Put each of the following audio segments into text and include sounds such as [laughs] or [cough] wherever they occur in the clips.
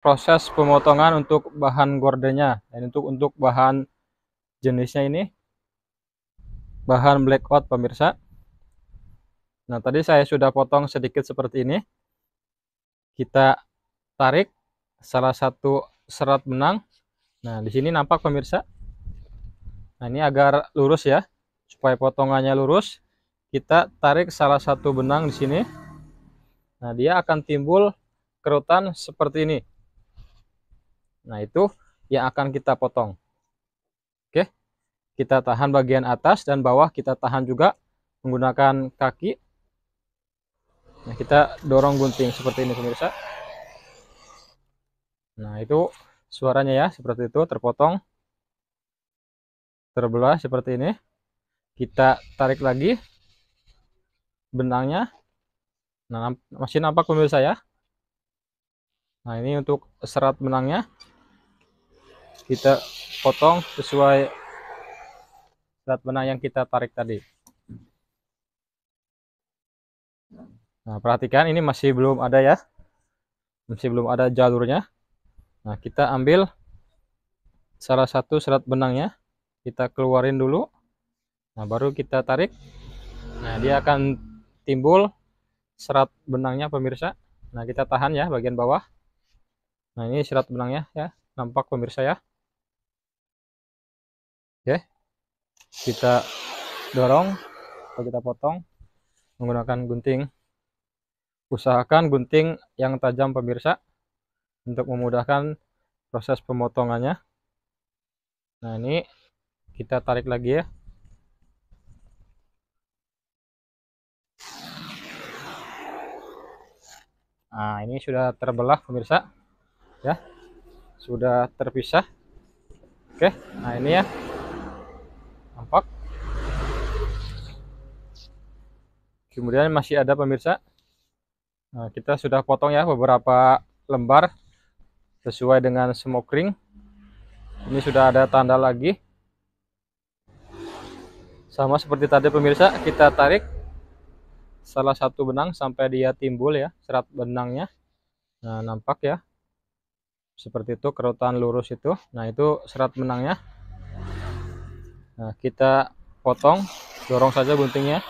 proses pemotongan untuk bahan gordennya dan untuk untuk bahan jenisnya ini bahan blackout pemirsa nah tadi saya sudah potong sedikit seperti ini kita tarik salah satu serat benang nah di sini nampak pemirsa nah ini agar lurus ya supaya potongannya lurus kita tarik salah satu benang di sini nah dia akan timbul kerutan seperti ini Nah, itu yang akan kita potong. Oke. Kita tahan bagian atas dan bawah kita tahan juga menggunakan kaki. Nah, kita dorong gunting seperti ini pemirsa. Nah, itu suaranya ya seperti itu terpotong terbelah seperti ini kita tarik lagi benangnya nah masih nampak pemirsa ya nah ini untuk serat benangnya kita potong sesuai serat benang yang kita tarik tadi nah perhatikan ini masih belum ada ya masih belum ada jalurnya nah kita ambil salah satu serat benangnya kita keluarin dulu nah baru kita tarik nah dia akan timbul serat benangnya pemirsa nah kita tahan ya bagian bawah nah ini serat benangnya ya nampak pemirsa ya ya kita dorong atau kita potong menggunakan gunting usahakan gunting yang tajam pemirsa untuk memudahkan proses pemotongannya nah ini kita tarik lagi ya Nah, ini sudah terbelah pemirsa. Ya. Sudah terpisah. Oke, nah ini ya. kemudian masih ada pemirsa nah, kita sudah potong ya beberapa lembar sesuai dengan smoke ring ini sudah ada tanda lagi sama seperti tadi pemirsa kita tarik salah satu benang sampai dia timbul ya serat benangnya nah nampak ya seperti itu kerutan lurus itu nah itu serat benangnya nah kita potong dorong saja guntingnya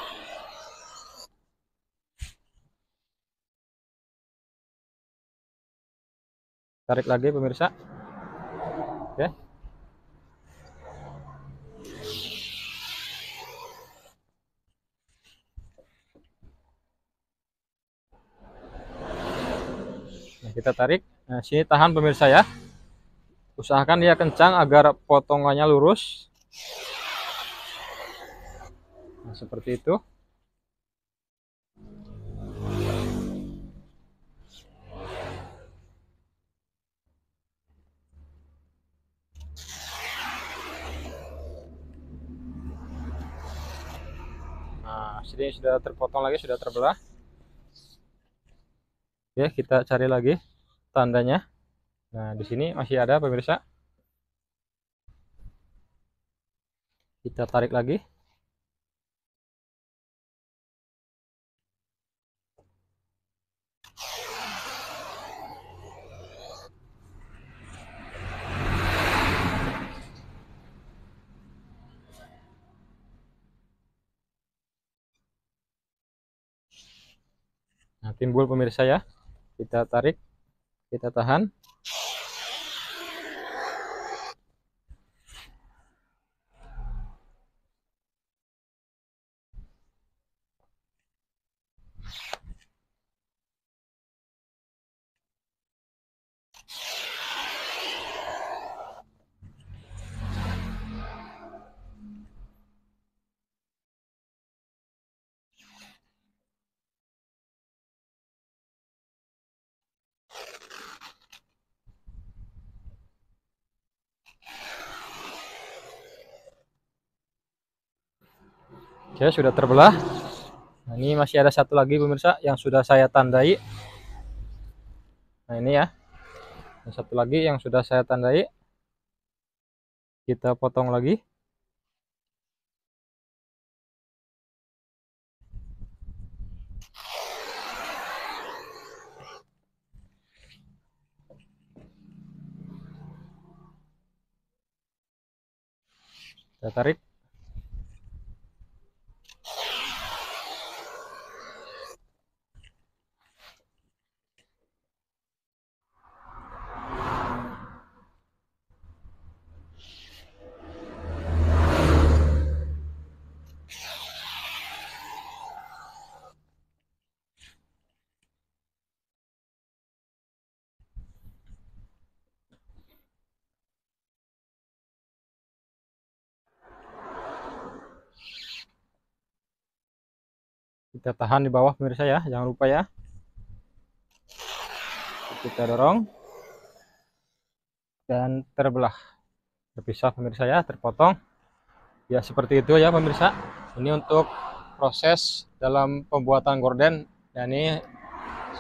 tarik lagi pemirsa oke nah, kita tarik nah, sini tahan pemirsa ya usahakan dia kencang agar potongannya lurus nah, seperti itu obsidian sudah terpotong lagi sudah terbelah Ya, kita cari lagi tandanya nah di sini masih ada pemirsa kita tarik lagi nah timbul pemirsa ya kita tarik kita tahan Oke, sudah terbelah. Nah, ini masih ada satu lagi pemirsa yang sudah saya tandai. Nah, ini ya. yang satu lagi yang sudah saya tandai. Kita potong lagi. Kita tarik. kita tahan di bawah pemirsa ya jangan lupa ya kita dorong dan terbelah terpisah pemirsa ya terpotong ya seperti itu ya pemirsa ini untuk proses dalam pembuatan gorden dan ini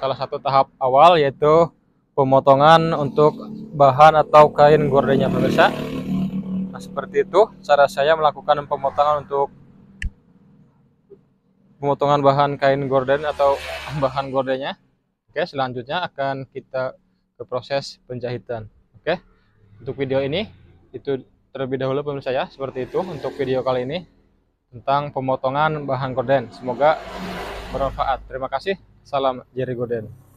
salah satu tahap awal yaitu pemotongan untuk bahan atau kain gordennya pemirsa nah seperti itu cara saya melakukan pemotongan untuk pemotongan bahan kain gorden atau [laughs] bahan gordennya. Oke, selanjutnya akan kita ke proses penjahitan. Oke, untuk video ini itu terlebih dahulu pemirsa ya, seperti itu untuk video kali ini tentang pemotongan bahan gorden. Semoga bermanfaat. Terima kasih. Salam Jerry Gorden.